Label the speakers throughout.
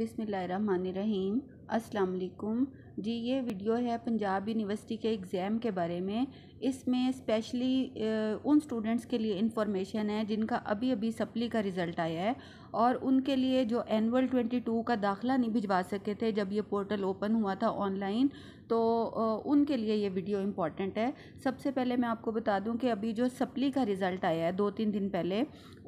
Speaker 1: बिसमीम्स अल्लाम जी ये वीडियो है पंजाब यूनिवर्सिटी के एग्ज़ाम के बारे में इसमें स्पेशली उन स्टूडेंट्स के लिए इंफॉर्मेशन है जिनका अभी अभी सप्ली का रिज़ल्ट आया है और उनके लिए जो एनअल ट्वेंटी टू का दाखला नहीं भिजवा सके थे जब ये पोर्टल ओपन हुआ था ऑनलाइन तो उनके लिए ये वीडियो इम्पॉर्टेंट है सबसे पहले मैं आपको बता दूं कि अभी जो सप्ली का रिज़ल्ट आया है दो तीन दिन पहले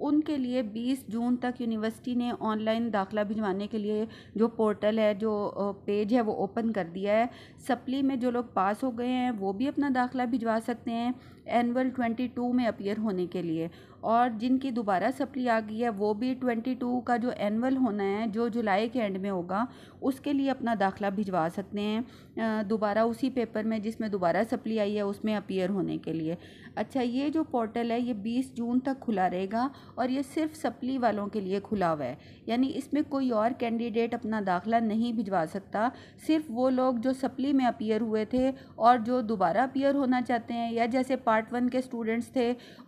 Speaker 1: उनके लिए 20 जून तक यूनिवर्सिटी ने ऑनलाइन दाखला भिजवाने के लिए जो पोर्टल है जो पेज है वो ओपन कर दिया है सप्ली में जो लोग पास हो गए हैं वो भी अपना दाखिला भिजवा सकते हैं एनअल ट्वेंटी टू में अपीयर होने के लिए और जिनकी दोबारा सप्ली आ गई है वो भी ट्वेंटी टू का जो एनअल होना है जो जुलाई के एंड में होगा उसके लिए अपना दाखिला भिजवा सकते हैं दोबारा उसी पेपर में जिसमें दोबारा सप्ली आई है उसमें अपीयर होने के लिए अच्छा ये जो पोर्टल है ये बीस जून तक खुला रहेगा और ये सिर्फ सप्ली वालों के लिए खुला हुआ है यानी इसमें कोई और कैंडिडेट अपना दाखिला नहीं भिजवा सकता सिर्फ वो लोग लोग जो सप्ली में अपीयर हुए थे और जो दोबारा अपीयर होना चाहते हैं या जैसे पार्ट वन के स्टूडेंट्स थे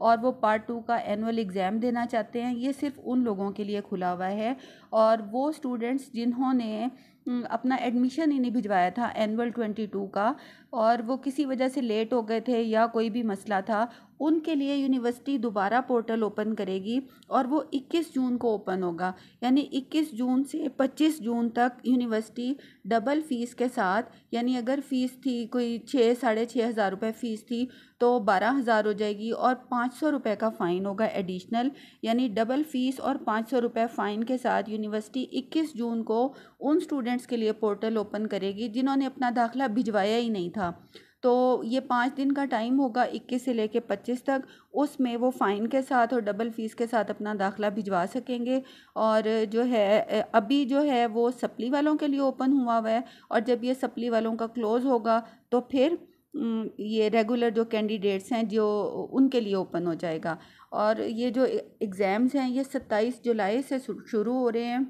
Speaker 1: और वो पार्ट टू का एनुअल एग्ज़ाम देना चाहते हैं ये सिर्फ उन लोगों के लिए खुला हुआ है और वो स्टूडेंट्स जिन्होंने अपना एडमिशन इन्हें भिजवाया था एनअल ट्वेंटी टू का और वो किसी वजह से लेट हो गए थे या कोई भी मसला था उनके लिए यूनिवर्सिटी दोबारा पोर्टल ओपन करेगी और वो 21 जून को ओपन होगा यानी 21 जून से 25 जून तक यूनिवर्सिटी डबल फ़ीस के साथ यानी अगर फ़ीस थी कोई छः साढ़े छः हज़ार रुपये फ़ीस थी तो बारह हज़ार हो जाएगी और पाँच सौ रुपये का फ़ाइन होगा एडिशनल यानी डबल फ़ीस और पाँच सौ रुपये फ़ाइन के साथ यूनिवर्सिटी इक्कीस जून को उन स्टूडेंट्स के लिए पोर्टल ओपन करेगी जिन्होंने अपना दाखिला भिजवाया ही नहीं था तो ये पाँच दिन का टाइम होगा इक्कीस से लेके पच्चीस तक उसमें वो फ़ाइन के साथ और डबल फ़ीस के साथ अपना दाखला भिजवा सकेंगे और जो है अभी जो है वो सप्ली वालों के लिए ओपन हुआ हुआ है और जब ये सप्ली वालों का क्लोज़ होगा तो फिर ये रेगुलर जो कैंडिडेट्स हैं जो उनके लिए ओपन हो जाएगा और ये जो एग्ज़ाम्स हैं ये सत्ताईस जुलाई से शुरू हो रहे हैं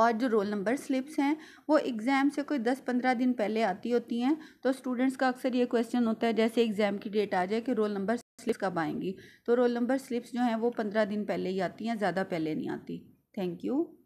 Speaker 1: और जो रोल नंबर स्लिप्स हैं वो एग्ज़ाम से कोई दस पंद्रह दिन पहले आती होती हैं तो स्टूडेंट्स का अक्सर ये क्वेश्चन होता है जैसे एग्ज़ाम की डेट आ जाए कि रोल नंबर स्लिप्स कब आएंगी तो रोल नंबर स्लिप्स जो हैं वो पंद्रह दिन पहले ही आती हैं ज़्यादा पहले नहीं आती थैंक यू